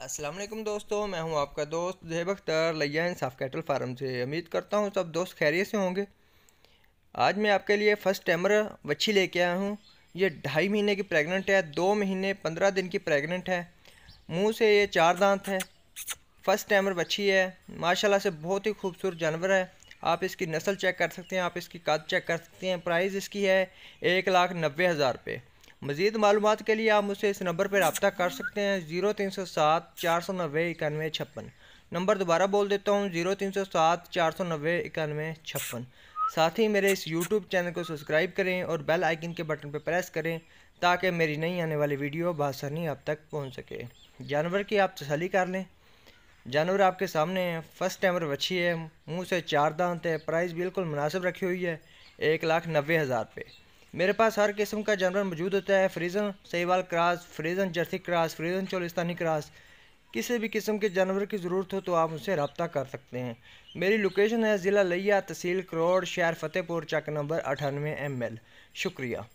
असलम दोस्तों मैं हूं आपका दोस्त जैब अख्तर लिया इंसाफ कैटल फार्म से उम्मीद करता हूं सब दोस्त खैरियत से होंगे आज मैं आपके लिए फ़र्स्ट टैमर वच्छी लेके आया हूं ये ढाई महीने की प्रेग्नेंट है दो महीने पंद्रह दिन की प्रेग्नेंट है मुंह से ये चार दांत है फ़र्स्ट टैमर वच्छी है माशा से बहुत ही खूबसूरत जानवर है आप इसकी नस्ल चेक कर सकते हैं आप इसकी कद चेक कर सकते हैं प्राइस इसकी है एक लाख नब्बे हज़ार रुपये मजीद मालूम के लिए आप मुझसे इस नंबर पर रबता कर सकते हैं ज़ीरो तीन सौ सात चार सौ नबे इक्यानवे छप्पन नंबर दोबारा बोल देता हूँ ज़ीरो तीन सौ सात चार सौ नब्बे इक्यानवे छप्पन साथ ही मेरे इस यूट्यूब चैनल को सब्सक्राइब करें और बेल आइकन के बटन पर प्रेस करें ताकि मेरी नई आने वाली वीडियो बासानी आप तक पहुँच सके जानवर की आप तसली कर लें जानवर आपके सामने है फर्स्ट टाइमर वछी है मुँह से चार दांत है प्राइस बिल्कुल मुनासिब रखी हुई है एक लाख नब्बे हज़ार रुपये मेरे पास हर किस्म का जानवर मौजूद होता है Friesian Sahiwal cross Friesian Jersey cross Friesian Cholistani cross किसी भी किस्म के जानवर की ज़रूरत हो तो आप उनसे रबता कर सकते हैं मेरी लोकेशन है ज़िला लिया तहसील करोड़ शहर फतेहपुर चक नंबर अठानवे एम एल शुक्रिया